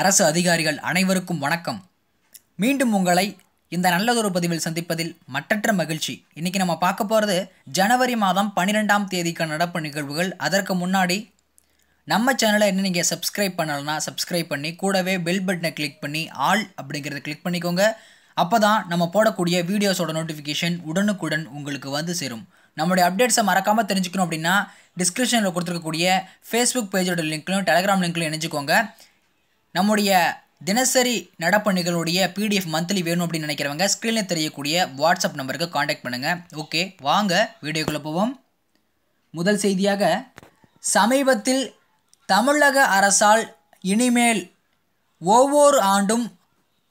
அரசு அதிகாரிகள் அனைவருக்கும் வணக்கம் மீண்டும் உங்களை இந்த நல்லதொரு பதிவில் சந்திப்பதில் மற்றற்ற மகிழ்ச்சி இன்றைக்கி நம்ம பார்க்க போகிறது ஜனவரி மாதம் பன்னிரெண்டாம் தேதிக்கான நடப்பு நிகழ்வுகள் அதற்கு முன்னாடி நம்ம சேனலை என்ன நீங்கள் சப்ஸ்கிரைப் பண்ணலைன்னா சப்ஸ்கிரைப் பண்ணி கூடவே பெல் பட்டனை கிளிக் பண்ணி ஆல் அப்படிங்கிறத கிளிக் பண்ணிக்கோங்க அப்போ தான் நம்ம போடக்கூடிய வீடியோஸோட நோட்டிஃபிகேஷன் உடனுக்குடன் உங்களுக்கு வந்து சேரும் நம்முடைய அப்டேட்ஸை மறக்காமல் தெரிஞ்சுக்கணும் அப்படின்னா டிஸ்கிரிப்ஷனில் கொடுத்துருக்கக்கூடிய ஃபேஸ்புக் பேஜோட லிங்க்லையும் டெலகிராம் லிங்க்லையும் இணைஞ்சிக்கோங்க நம்முடைய தினசரி நடப்பு நிகழ்வுடைய பிடிஎஃப் மந்த்லி வேணும் அப்படின்னு நினைக்கிறவங்க ஸ்க்ரீனில் தெரியக்கூடிய வாட்ஸ்அப் நம்பருக்கு காண்டாக்ட் பண்ணுங்கள் ஓகே வாங்க வீடியோக்குள்ளே போவோம் முதல் செய்தியாக சமீபத்தில் தமிழக அரசால் இனிமேல் ஒவ்வொரு ஆண்டும்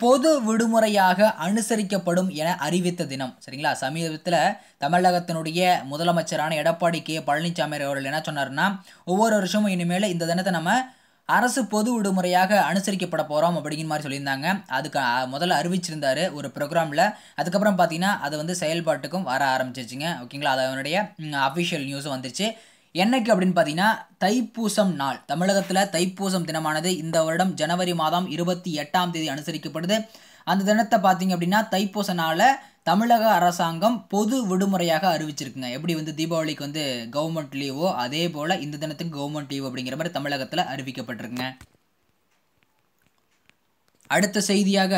பொது விடுமுறையாக அனுசரிக்கப்படும் என அறிவித்த தினம் சரிங்களா சமீபத்தில் தமிழகத்தினுடைய முதலமைச்சரான எடப்பாடி கே பழனிசாமி அவர்கள் என்ன சொன்னார்னா ஒவ்வொரு வருஷமும் இனிமேல் இந்த தினத்தை நம்ம அரசு பொது விடுமுறையாக அனுசரிக்கப்பட போகிறோம் அப்படிங்கிற மாதிரி சொல்லியிருந்தாங்க அதுக்கு முதல்ல அறிவிச்சிருந்தார் ஒரு ப்ரோக்ராமில் அதுக்கப்புறம் பார்த்தீங்கன்னா அது வந்து செயல்பாட்டுக்கும் வர ஆரம்பிச்சிச்சுங்க ஓகேங்களா அது அவனுடைய அஃபிஷியல் நியூஸும் வந்துச்சு என்னைக்கு அப்படின்னு பார்த்தீங்கன்னா தைப்பூசம் நாள் தமிழகத்தில் தைப்பூசம் தினமானது இந்த வருடம் ஜனவரி மாதம் இருபத்தி எட்டாம் தேதி அனுசரிக்கப்படுது அந்த தினத்தை பார்த்தீங்க அப்படின்னா தைப்பூச நாளில் தமிழக அரசாங்கம் பொது விடுமுறையாக அறிவிச்சிருக்குங்க எப்படி வந்து தீபாவளிக்கு வந்து கவர்மெண்ட் லீவோ அதே போல் இந்த தினத்துக்கு கவர்மெண்ட் லீவ் அப்படிங்கிற மாதிரி தமிழகத்தில் அறிவிக்கப்பட்டிருக்குங்க அடுத்த செய்தியாக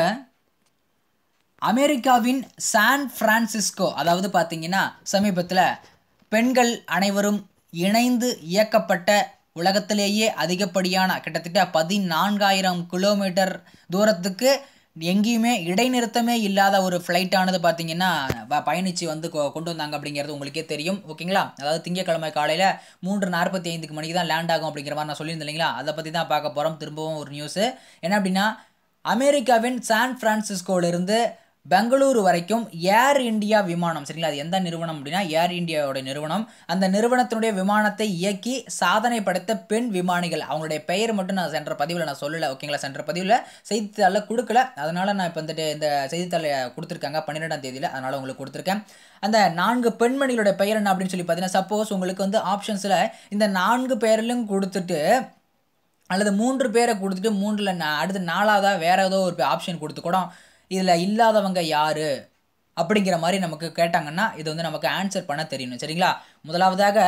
அமெரிக்காவின் சான் ஃப்ரான்சிஸ்கோ அதாவது பார்த்தீங்கன்னா சமீபத்தில் பெண்கள் அனைவரும் இணைந்து இயக்கப்பட்ட உலகத்திலேயே அதிகப்படியான கிட்டத்தட்ட பதினான்காயிரம் கிலோமீட்டர் தூரத்துக்கு எங்கேயுமே இடைநிறுத்தமே இல்லாத ஒரு ஃப்ளைட்டானது பார்த்தீங்கன்னா பயணிச்சு வந்து கொண்டு வந்தாங்க அப்படிங்கிறது உங்களுக்கே தெரியும் ஓகேங்களா அதாவது திங்கக்கிழமை காலையில் மூன்று நாற்பத்தி ஐந்துக்கு மணிக்கு தான் லேண்ட் ஆகும் அப்படிங்கிற மாதிரி நான் சொல்லியிருந்தேன் இல்லைங்களா அதை பற்றி தான் பார்க்க போகிறோம் திரும்பவும் ஒரு நியூஸு என்ன அப்படின்னா அமெரிக்காவின் சான் ஃப்ரான்சிஸ்கோலிருந்து பெங்களூரு வரைக்கும் ஏர் இண்டியா விமானம் சரிங்களா அது எந்த நிறுவனம் அப்படின்னா ஏர் இண்டியாவோட நிறுவனம் அந்த நிறுவனத்தினுடைய விமானத்தை இயக்கி சாதனை படைத்த பெண் விமானிகள் அவங்களுடைய பெயர் மட்டும் நான் சென்ற பதிவில் நான் சொல்லலை ஓகேங்களா சென்ற பதிவில் செய்தித்தாளில் கொடுக்கல அதனால் நான் இப்போ வந்துட்டு இந்த செய்தித்தாளை கொடுத்துருக்காங்க பன்னிரெண்டாம் தேதியில் அதனால் உங்களுக்கு கொடுத்துருக்கேன் அந்த நான்கு பெண்மணிகளோட பெயர் என்ன அப்படின்னு சொல்லி பார்த்தீங்கன்னா சப்போஸ் உங்களுக்கு வந்து ஆப்ஷன்ஸில் இந்த நான்கு பேரிலும் கொடுத்துட்டு அல்லது மூன்று பேரை கொடுத்துட்டு மூன்றில் அடுத்து நாலாவதாக வேறு ஏதோ ஒரு ஆப்ஷன் கொடுத்து கூட இதில் இல்லாதவங்க யார் அப்படிங்கிற மாதிரி நமக்கு கேட்டாங்கன்னா இது வந்து நமக்கு ஆன்சர் பண்ண தெரியணும் சரிங்களா முதலாவதாக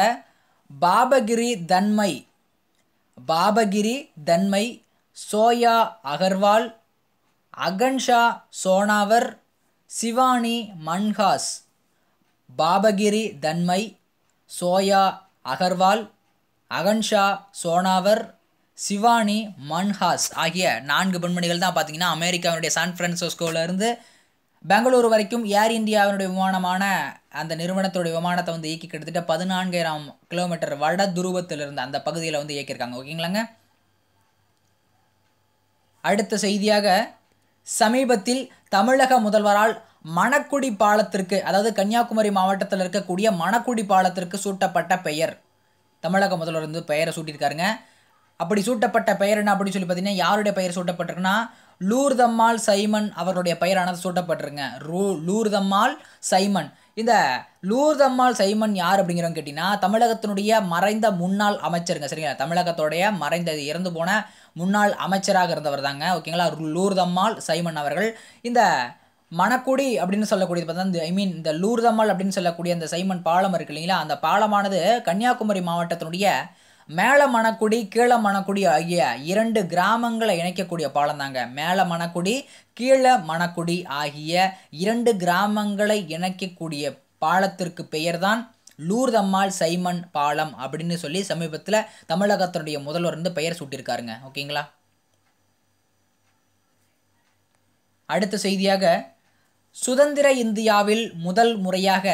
பாபகிரி தன்மை பாபகிரி தன்மை சோயா அகர்வால் அகன்ஷா சோனாவர் சிவானி மன்ஹாஸ் பாபகிரி தன்மை சோயா அகர்வால் அகன்ஷா சோனாவர் சிவானி மன்ஹாஸ் ஆகிய நான்கு பெண்மணிகள் தான் பார்த்தீங்கன்னா அமெரிக்காவினுடைய சான் இருந்து பெங்களூரு வரைக்கும் ஏர் இந்தியாவினுடைய விமானமான அந்த நிறுவனத்துடைய விமானத்தை வந்து இயக்கி கிட்டத்தட்ட பதினான்காயிரம் கிலோமீட்டர் வட துருவத்திலிருந்து அந்த பகுதியில் வந்து இயக்கியிருக்காங்க ஓகேங்களாங்க அடுத்த செய்தியாக சமீபத்தில் தமிழக முதல்வரால் மணக்குடி பாலத்திற்கு அதாவது கன்னியாகுமரி மாவட்டத்தில் இருக்கக்கூடிய மணக்குடி பாலத்திற்கு சூட்டப்பட்ட பெயர் தமிழக முதல்வர் வந்து பெயரை சூட்டியிருக்காருங்க அப்படி சூட்டப்பட்ட பெயர் என்ன அப்படின்னு சொல்லி பார்த்தீங்கன்னா யாருடைய பெயர் சூட்டப்பட்டிருக்குன்னா லூர்தம்மாள் சைமன் அவருடைய பெயரானது சூட்டப்பட்டிருங்க ரூ லூர்தம்மாள் சைமன் இந்த லூர்தம்மாள் சைமன் யார் அப்படிங்கிறவங்க கேட்டிங்கன்னா தமிழகத்தினுடைய மறைந்த முன்னாள் அமைச்சருங்க சரிங்களா தமிழகத்தோடைய மறைந்த இறந்து போன முன்னாள் அமைச்சராக இருந்தவர் தாங்க ஓகேங்களா லூர்தம்மாள் சைமன் அவர்கள் இந்த மணக்குடி அப்படின்னு சொல்லக்கூடியது பார்த்தா இந்த ஐ மீன் இந்த லூர்தம்மாள் அப்படின்னு சொல்லக்கூடிய அந்த சைமன் பாலம் இருக்கு இல்லைங்களா அந்த பாலமானது கன்னியாகுமரி மாவட்டத்தினுடைய மேல மணக்குடி கீழே மணக்குடி ஆகிய இரண்டு கிராமங்களை இணைக்கக்கூடிய பாலம் தாங்க மேல மணக்குடி கீழே மணக்குடி ஆகிய இரண்டு கிராமங்களை இணைக்கக்கூடிய பாலத்திற்கு பெயர் தான் லூர்தம்மாள் சைமன் பாலம் அப்படின்னு சொல்லி சமீபத்தில் தமிழகத்தினுடைய முதல்வர் வந்து பெயர் சூட்டியிருக்காருங்க ஓகேங்களா அடுத்த செய்தியாக சுதந்திர இந்தியாவில் முதல் முறையாக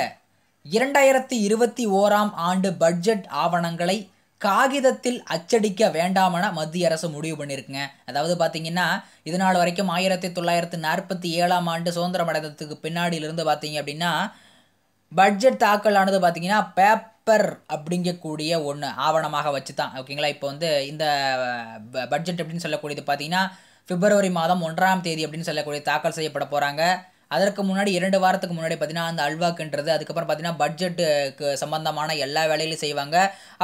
இரண்டாயிரத்தி இருபத்தி ஓராம் ஆண்டு பட்ஜெட் ஆவணங்களை காகிதத்தில் அச்சடிக்க வேண்டாமென மத்திய அரசு முடிவு பண்ணியிருக்குங்க அதாவது பார்த்தீங்கன்னா இதனால் வரைக்கும் ஆயிரத்தி தொள்ளாயிரத்தி நாற்பத்தி ஏழாம் ஆண்டு சுதந்திரம் அடைந்ததுக்கு பின்னாடியிலிருந்து பார்த்தீங்க அப்படின்னா பட்ஜெட் தாக்கல் ஆனது பார்த்தீங்கன்னா பேப்பர் அப்படிங்கக்கூடிய ஒன்று ஆவணமாக வச்சு தான் ஓகேங்களா இப்போ வந்து இந்த பட்ஜெட் அப்படின்னு சொல்லக்கூடியது பார்த்தீங்கன்னா பிப்ரவரி மாதம் ஒன்றாம் தேதி அப்படின்னு சொல்லக்கூடிய தாக்கல் செய்யப்பட போகிறாங்க அதற்கு முன்னாடி இரண்டு வாரத்துக்கு முன்னாடி பார்த்தீங்கன்னா அந்த அல்வாக்குன்றது அதுக்கப்புறம் பார்த்தீங்கன்னா பட்ஜெட்டுக்கு சம்மந்தமான எல்லா வேலையிலையும் செய்வாங்க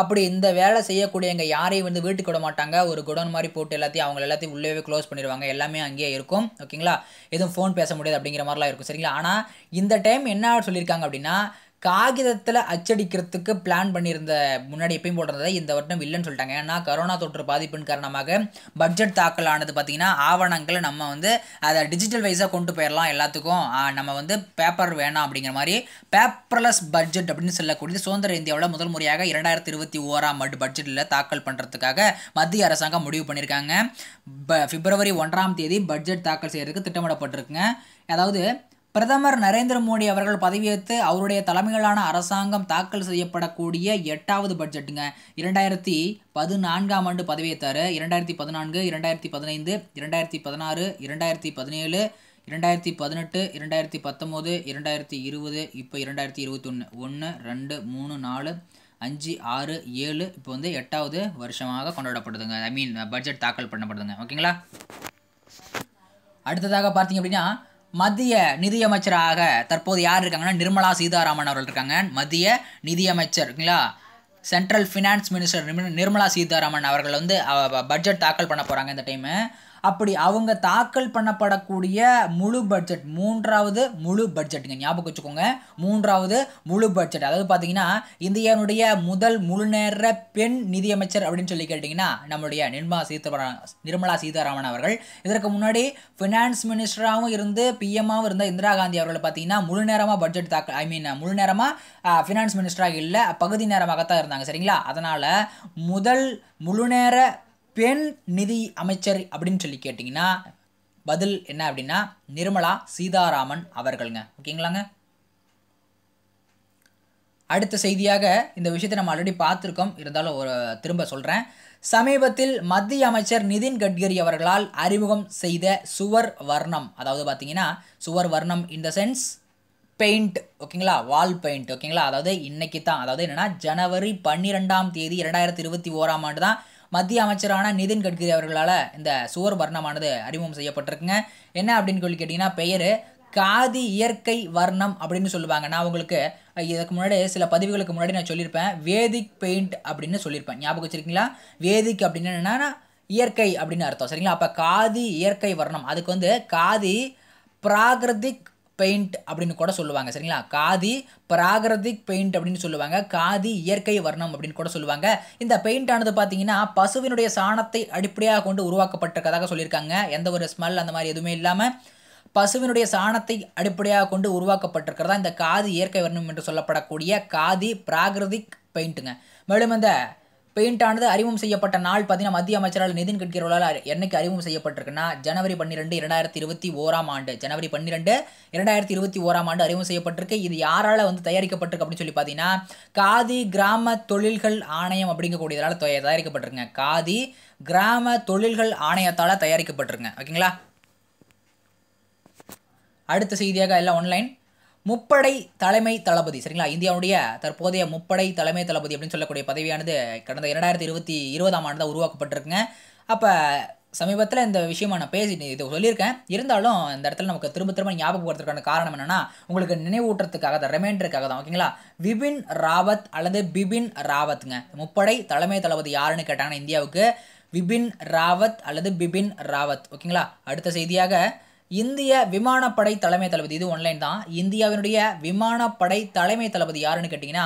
அப்படி இந்த வேலை செய்யக்கூடியவங்க யாரையும் வந்து வீட்டுக்கு விட மாட்டாங்க ஒரு குடோன் மாதிரி போட்டு எல்லாத்தையும் அவங்க எல்லாத்தையும் உள்ளேவே க்ளோஸ் பண்ணிடுவாங்க எல்லாமே அங்கேயே இருக்கும் ஓகேங்களா எதுவும் ஃபோன் பேச முடியாது அப்படிங்கிற மாதிரிலாம் இருக்கும் சரிங்களா ஆனால் இந்த டைம் என்ன சொல்லியிருக்காங்க அப்படின்னா காகிதத்தில் அச்சடிக்கிறதுக்கு பிளான் பண்ணியிருந்த முன்னாடி எப்பயும் போடுறதை இந்த வருடம் இல்லைன்னு சொல்லிட்டாங்க ஏன்னா கரோனா தொற்று பாதிப்பின் காரணமாக பட்ஜெட் தாக்கல் ஆனது பார்த்திங்கன்னா ஆவணங்களை நம்ம வந்து அதை டிஜிட்டல் வைஸாக கொண்டு போயிடலாம் எல்லாத்துக்கும் நம்ம வந்து பேப்பர் வேணாம் அப்படிங்கிற மாதிரி பேப்பர்லெஸ் பட்ஜெட் அப்படின்னு சொல்லக்கூடியது சுதந்திர இந்தியாவில் முதல் முறையாக இரண்டாயிரத்தி இருபத்தி ஓராம் ஆண்டு பட்ஜெட்டில் தாக்கல் பண்ணுறதுக்காக மத்திய அரசாங்கம் முடிவு பண்ணியிருக்காங்க பிப்ரவரி ஒன்றாம் தேதி பட்ஜெட் தாக்கல் செய்கிறதுக்கு திட்டமிடப்பட்டிருக்குங்க அதாவது பிரதமர் நரேந்திர மோடி அவர்கள் பதவியேற்று அவருடைய தலைமையிலான அரசாங்கம் தாக்கல் செய்யப்படக்கூடிய எட்டாவது பட்ஜெட்டுங்க இரண்டாயிரத்தி பதினான்காம் ஆண்டு பதவியேற்றார் இரண்டாயிரத்தி பதினான்கு இரண்டாயிரத்தி பதினைந்து இரண்டாயிரத்தி பதினாறு இரண்டாயிரத்தி பதினேழு இரண்டாயிரத்தி பதினெட்டு இரண்டாயிரத்தி பத்தொம்போது இரண்டாயிரத்தி இருபது இப்போ இரண்டாயிரத்தி இருபத்தொன்று ஒன்று ரெண்டு மூணு நாலு அஞ்சு ஆறு ஏழு இப்போ வந்து எட்டாவது வருஷமாக கொண்டாடப்படுதுங்க ஐ மீன் பட்ஜெட் தாக்கல் பண்ணப்படுதுங்க ஓகேங்களா அடுத்ததாக பார்த்தீங்க அப்படின்னா மத்திய நிதியமைச்சராக தற்போது யார் இருக்காங்கன்னா நிர்மலா சீதாராமன் அவர்கள் இருக்காங்க மத்திய நிதியமைச்சர் central finance minister Nirmala Sitharaman அவர்கள் வந்து பட்ஜெட் தாக்கல் பண்ண போகிறாங்க இந்த டைமு அப்படி அவங்க தாக்கல் பண்ணப்படக்கூடிய முழு பட்ஜெட் மூன்றாவது முழு பட்ஜெட்டுங்க ஞாபகம் வச்சுக்கோங்க மூன்றாவது முழு பட்ஜெட் அதாவது பார்த்தீங்கன்னா இந்தியனுடைய முதல் முழு நேர பெண் நிதியமைச்சர் அப்படின்னு சொல்லி கேட்டிங்கன்னா நம்மளுடைய நிர்மலா சீதாராமன் நிர்மலா சீதாராமன் அவர்கள் இதற்கு முன்னாடி ஃபினான்ஸ் மினிஸ்டராகவும் இருந்து பிஎம்மாகவும் இருந்த இந்திரா காந்தி அவர்கள் பார்த்தீங்கன்னா முழு நேரமாக பட்ஜெட் தாக்கல் ஐ மீன் முழு நேரமாக ஃபினான்ஸ் மினிஸ்டராக இல்லை பகுதி நேரமாகத்தான் இருந்தாங்க சரிங்களா அதனால் முதல் முழு நேர பெண் நிதி அமைச்சர் அப்படின்னு சொல்லி கேட்டிங்கன்னா பதில் என்ன அப்படின்னா நிர்மலா சீதாராமன் அவர்கள்ங்க ஓகேங்களாங்க அடுத்த செய்தியாக இந்த விஷயத்தை நம்ம ஆல்ரெடி பார்த்துருக்கோம் இருந்தாலும் ஒரு திரும்ப சொல்கிறேன் சமீபத்தில் மத்திய அமைச்சர் நிதின் கட்கரி அவர்களால் அறிமுகம் செய்த சுவர் வர்ணம் அதாவது பார்த்தீங்கன்னா சுவர் வர்ணம் இன் த சென்ஸ் பெயிண்ட் ஓகேங்களா வால் பெயிண்ட் ஓகேங்களா அதாவது இன்னைக்கு தான் அதாவது என்னென்னா ஜனவரி பன்னிரெண்டாம் தேதி இரண்டாயிரத்தி இருபத்தி ஓராம் ஆண்டு தான் மத்திய அமைச்சரான நிதின் கட்கரி அவர்களால் இந்த சுவர் வர்ணமானது அறிமுகம் செய்யப்பட்டிருக்குங்க என்ன அப்படின்னு சொல்லி கேட்டிங்கன்னா பெயர் காதி இயற்கை வர்ணம் அப்படின்னு சொல்லுவாங்க நான் உங்களுக்கு இதுக்கு முன்னாடி சில பதிவுகளுக்கு முன்னாடி நான் சொல்லியிருப்பேன் வேதிக் பெயிண்ட் அப்படின்னு சொல்லியிருப்பேன் ஞாபகம் வச்சுருக்கீங்களா வேதிக் அப்படின்னு என்னென்னா இயற்கை அப்படின்னு அர்த்தம் சரிங்களா அப்போ காதி இயற்கை வர்ணம் அதுக்கு வந்து காதி பிராகிருதிக் பெயிண்ட் அப்படின்னு கூட சொல்லுவாங்க சரிங்களா காதி பிராகிருதிக் பெயிண்ட் அப்படின்னு சொல்லுவாங்க காதி இயற்கை வர்ணம் அப்படின்னு கூட சொல்லுவாங்க இந்த பெயிண்ட் ஆனது பார்த்தீங்கன்னா பசுவினுடைய சாணத்தை அடிப்படையாக கொண்டு உருவாக்கப்பட்டிருக்கதாக சொல்லியிருக்காங்க எந்த ஒரு ஸ்மெல் அந்த மாதிரி எதுவுமே இல்லாமல் பசுவினுடைய சாணத்தை அடிப்படையாக கொண்டு உருவாக்கப்பட்டிருக்கிறதா இந்த காதி இயற்கை வர்ணம் என்று சொல்லப்படக்கூடிய காதி பிராகிருதிக் பெயிண்ட்டுங்க மேலும் இந்த பெயிண்டானது அறிமுகம் செய்யப்பட்ட நாள் பார்த்தீங்கன்னா மத்திய அமைச்சரால் நிதின் கட்கரிவால் என்னைக்கு அறிமுகம் செய்யப்பட்டிருக்குன்னா ஜனவரி பன்னிரெண்டு இரண்டாயிரத்தி இருபத்தி ஓராம் ஆண்டு ஜனவரி பன்னிரெண்டு இரண்டாயிரத்தி இருபத்தி ஓராம் ஆண்டு அறிமுகம் செய்யப்பட்டிருக்கு இது யாரால் வந்து தயாரிக்கப்பட்டிருக்கு அப்படின்னு சொல்லி பார்த்தீங்கன்னா காதி கிராம தொழில்கள் ஆணையம் அப்படிங்கக்கூடியதால் தயாரிக்கப்பட்டிருங்க காதி கிராம தொழில்கள் ஆணையத்தால் தயாரிக்கப்பட்டிருங்க ஓகேங்களா அடுத்த செய்தியாக எல்லாம் ஆன்லைன் முப்படை தலைமை தளபதி சரிங்களா இந்தியாவுடைய தற்போதைய முப்படை தலைமை தளபதி அப்படின்னு சொல்லக்கூடிய பதவியானது கடந்த இரண்டாயிரத்தி இருபத்தி இருபதாம் ஆண்டு தான் உருவாக்கப்பட்டிருக்குங்க அப்போ சமீபத்தில் இந்த விஷயமா நான் பேசி இது சொல்லியிருக்கேன் இருந்தாலும் இந்த இடத்துல நமக்கு திரும்ப திரும்ப ஞாபகப்படுத்துறதுக்கான காரணம் என்னென்னா உங்களுக்கு நினைவூட்டுறதுக்காக தான் ரிமைண்டருக்காக தான் ஓகேங்களா விபின் ராவத் அல்லது பிபின் ராவத்ங்க முப்படை தலைமை தளபதி யாருன்னு கேட்டாங்கன்னா இந்தியாவுக்கு விபின் ராவத் அல்லது பிபின் ராவத் ஓகேங்களா அடுத்த செய்தியாக இந்திய விமானப்படை தலைமை தளபதி இது ஒன்லைன் தான் இந்தியாவினுடைய விமானப்படை தலைமை தளபதி யாருன்னு கேட்டிங்கன்னா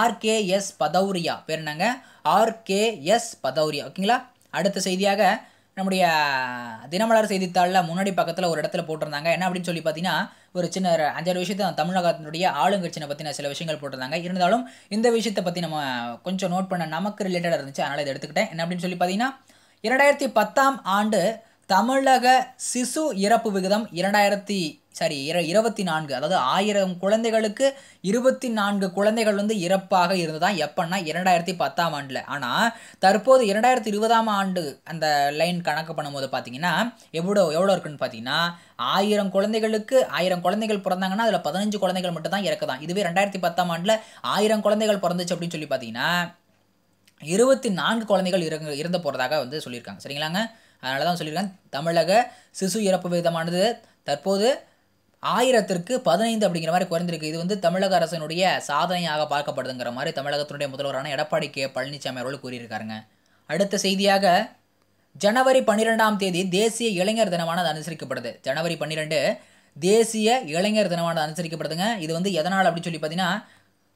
ஆர்கேஎஸ் பதௌரியா பேர் என்னங்க ஆர்கேஎஸ் பதௌரியா ஓகேங்களா அடுத்த செய்தியாக நம்முடைய தினமலர் செய்தித்தாளில் முன்னாடி பக்கத்தில் ஒரு இடத்துல போட்டிருந்தாங்க என்ன அப்படின்னு சொல்லி பார்த்தீங்கன்னா ஒரு சின்ன அஞ்சாறு விஷயத்தை தமிழகத்தினுடைய ஆளுங்கட்சியை பற்றின சில விஷயங்கள் போட்டிருந்தாங்க இருந்தாலும் இந்த விஷயத்தை பற்றி நம்ம கொஞ்சம் நோட் பண்ண நமக்கு ரிலேட்டடாக இருந்துச்சு அதனால் இதை எடுத்துக்கிட்டேன் என்ன அப்படின்னு சொல்லி பார்த்தீங்கன்னா இரண்டாயிரத்தி பத்தாம் ஆண்டு தமிழக சிசு இறப்பு விகிதம் இரண்டாயிரத்தி சாரி இர இருபத்தி நான்கு அதாவது ஆயிரம் குழந்தைகளுக்கு இருபத்தி நான்கு குழந்தைகள் வந்து இறப்பாக தான் எப்போன்னா இரண்டாயிரத்தி பத்தாம் ஆண்டில் ஆனால் தற்போது இரண்டாயிரத்தி இருபதாம் ஆண்டு அந்த லைன் கணக்கு பண்ணும்போது பார்த்தீங்கன்னா எவ்வளோ எவ்வளோ இருக்குன்னு பார்த்தீங்கன்னா ஆயிரம் குழந்தைகளுக்கு ஆயிரம் குழந்தைகள் பிறந்தாங்கன்னா அதில் பதினஞ்சு குழந்தைகள் மட்டும் தான் இறக்குதான் இதுவே ரெண்டாயிரத்தி பத்தாம் ஆண்டில் ஆயிரம் குழந்தைகள் பிறந்துச்சு அப்படின்னு சொல்லி பார்த்தீங்கன்னா இருபத்தி நான்கு குழந்தைகள் இறங்க இறந்து போகிறதாக வந்து சொல்லியிருக்காங்க சரிங்களாங்க அதனால தான் சொல்லியிருக்கேன் தமிழக சிசு இறப்பு விகிதமானது தற்போது ஆயிரத்திற்கு பதினைந்து அப்படிங்கிற மாதிரி குறைந்திருக்கு இது வந்து தமிழக அரசனுடைய சாதனையாக பார்க்கப்படுதுங்கிற மாதிரி தமிழகத்தினுடைய முதல்வரான எடப்பாடி கே பழனிசாமி அவர்கள் கூறியிருக்காருங்க அடுத்த செய்தியாக ஜனவரி பன்னிரெண்டாம் தேதி தேசிய இளைஞர் தினமானது அனுசரிக்கப்படுது ஜனவரி பன்னிரெண்டு தேசிய இளைஞர் தினமானது அனுசரிக்கப்படுதுங்க இது வந்து எதனால் அப்படின்னு சொல்லி பார்த்தீங்கன்னா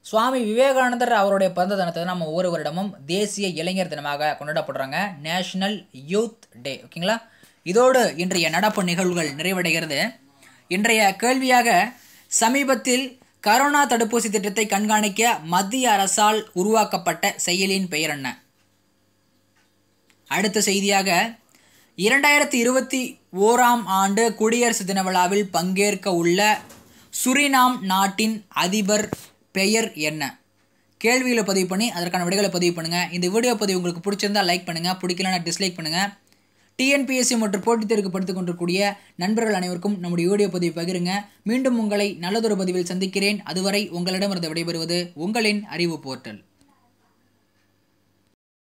சுவாமி விவேகானந்தர் அவருடைய பிறந்த தினத்தை நம்ம ஒவ்வொரு வருடமும் தேசிய இளைஞர் தினமாக கொண்டாடப்படுறாங்க நேஷனல் யூத் டே ஓகேங்களா இதோடு இன்றைய நடப்பு நிகழ்வுகள் நிறைவடைகிறது இன்றைய கேள்வியாக சமீபத்தில் கரோனா தடுப்பூசி திட்டத்தை கண்காணிக்க மத்திய அரசால் உருவாக்கப்பட்ட செயலியின் பெயர் என்ன அடுத்த செய்தியாக இரண்டாயிரத்தி இருபத்தி ஓராம் ஆண்டு குடியரசு தின விழாவில் பங்கேற்க உள்ள சுரினாம் நாட்டின் அதிபர் பெயர் என்ன கேள்விகளை பதிவு பண்ணி அதற்கான விடைகளை பதிவு பண்ணுங்கள் இந்த வீடியோ பதிவு உங்களுக்கு பிடிச்சிருந்தால் லைக் பண்ணுங்கள் பிடிக்கலனா டிஸ்லைக் பண்ணுங்கள் டிஎன்பிஎஸ்சி மற்றும் போட்டித் தேர்வு படுத்துக் கொண்டிருக்கூடிய நண்பர்கள் அனைவருக்கும் நம்முடைய வீடியோ பதிவு பகிருங்க மீண்டும் உங்களை நல்லதொரு பதிவில் சந்திக்கிறேன் அதுவரை உங்களிடமிருந்து விடைபெறுவது உங்களின் அறிவு போர்ட்டல்